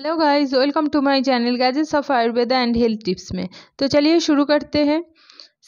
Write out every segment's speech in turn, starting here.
hello guys welcome to my channel guys of Ayurveda and health tips में तो चलिए शुरू करते हैं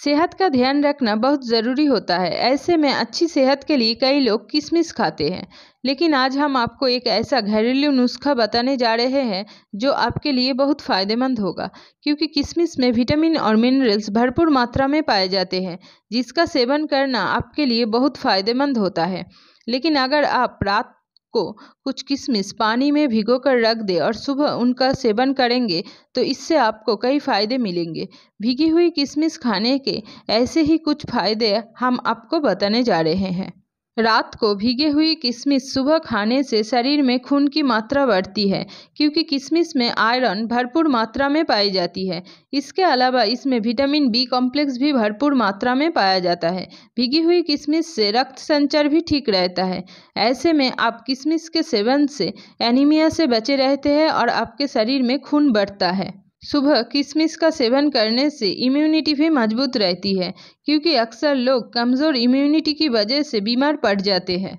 सेहत का ध्यान रखना बहुत ज़रूरी होता है ऐसे में अच्छी सेहत के लिए कई लोग किशमिश खाते हैं लेकिन आज हम आपको एक ऐसा घरेलू नुस्खा बताने जा रहे हैं जो आपके लिए बहुत फ़ायदेमंद होगा क्योंकि किशमिश में विटामिन और मिनरल्स भरपूर मात्रा में पाए जाते हैं जिसका सेवन करना आपके लिए बहुत फ़ायदेमंद होता है लेकिन अगर आप रात को कुछ किशमिश पानी में भिगो कर रख दें और सुबह उनका सेवन करेंगे तो इससे आपको कई फ़ायदे मिलेंगे भिगी हुई किशमिश खाने के ऐसे ही कुछ फ़ायदे हम आपको बताने जा रहे हैं रात को भीगी हुई किशमिश सुबह खाने से शरीर में खून की मात्रा बढ़ती है क्योंकि किशमिश में आयरन भरपूर मात्रा में पाई जाती है इसके अलावा इसमें विटामिन बी कॉम्प्लेक्स भी भरपूर मात्रा में पाया जाता है भीगी हुई किशमिश से रक्त संचार भी ठीक रहता है ऐसे में आप किशमिश के सेवन से एनीमिया से बचे रहते हैं और आपके शरीर में खून बढ़ता है सुबह किशमिश का सेवन करने से इम्यूनिटी भी मजबूत रहती है क्योंकि अक्सर लोग कमज़ोर इम्यूनिटी की वजह से बीमार पड़ जाते हैं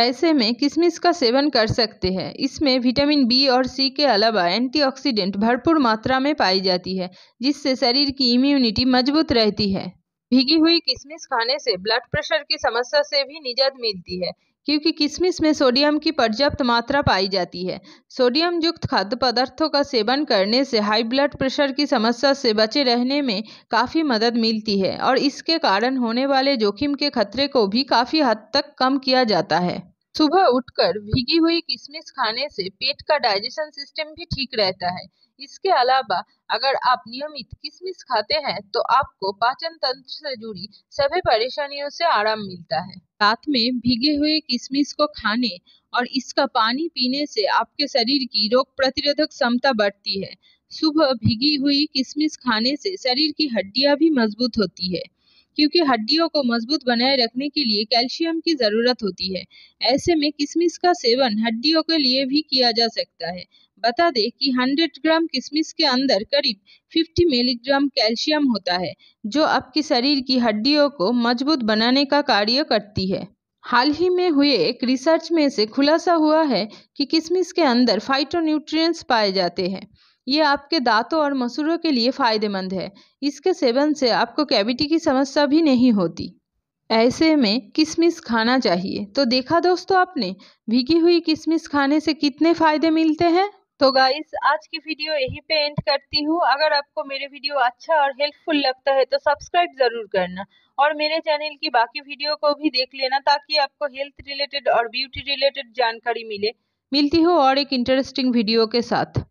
ऐसे में किशमिश का सेवन कर सकते हैं इसमें विटामिन बी और सी के अलावा एंटीऑक्सीडेंट भरपूर मात्रा में पाई जाती है जिससे शरीर की इम्यूनिटी मजबूत रहती है भीगी हुई किशमिश खाने से ब्लड प्रेशर की समस्या से भी निजात मिलती है क्योंकि किशमिश में सोडियम की पर्याप्त मात्रा पाई जाती है सोडियम युक्त खाद्य पदार्थों का सेवन करने से हाई ब्लड प्रेशर की समस्या से बचे रहने में काफ़ी मदद मिलती है और इसके कारण होने वाले जोखिम के खतरे को भी काफ़ी हद तक कम किया जाता है सुबह उठकर भीगी हुई किशमिश खाने से पेट का डाइजेशन सिस्टम भी ठीक रहता है इसके अलावा अगर आप नियमित किशमिश खाते हैं तो आपको पाचन तंत्र से जुड़ी सभी परेशानियों से आराम मिलता है रात में भीगे हुए किशमिश को खाने और इसका पानी पीने से आपके शरीर की रोग प्रतिरोधक क्षमता बढ़ती है सुबह भीगी हुई किशमिश खाने से शरीर की हड्डियां भी मजबूत होती है क्योंकि हड्डियों को मजबूत बनाए रखने के लिए कैल्शियम की ज़रूरत होती है ऐसे में किशमिश का सेवन हड्डियों के लिए भी किया जा सकता है बता दें कि 100 ग्राम किशमिश के अंदर करीब 50 मिलीग्राम कैल्शियम होता है जो आपके शरीर की हड्डियों को मजबूत बनाने का कार्य करती है हाल ही में हुए एक रिसर्च में से खुलासा हुआ है कि किशमिश के अंदर फाइटोन्यूट्रिएंट्स पाए जाते हैं ये आपके दांतों और मसूरों के लिए फ़ायदेमंद है इसके सेवन से आपको कैविटी की समस्या भी नहीं होती ऐसे में किशमिश खाना चाहिए तो देखा दोस्तों आपने भीगी हुई किशमिश खाने से कितने फ़ायदे मिलते हैं तो गाइस आज की वीडियो यहीं पे एंड करती हूँ अगर आपको मेरे वीडियो अच्छा और हेल्पफुल लगता है तो सब्सक्राइब ज़रूर करना और मेरे चैनल की बाकी वीडियो को भी देख लेना ताकि आपको हेल्थ रिलेटेड और ब्यूटी रिलेटेड जानकारी मिले मिलती हूँ और एक इंटरेस्टिंग वीडियो के साथ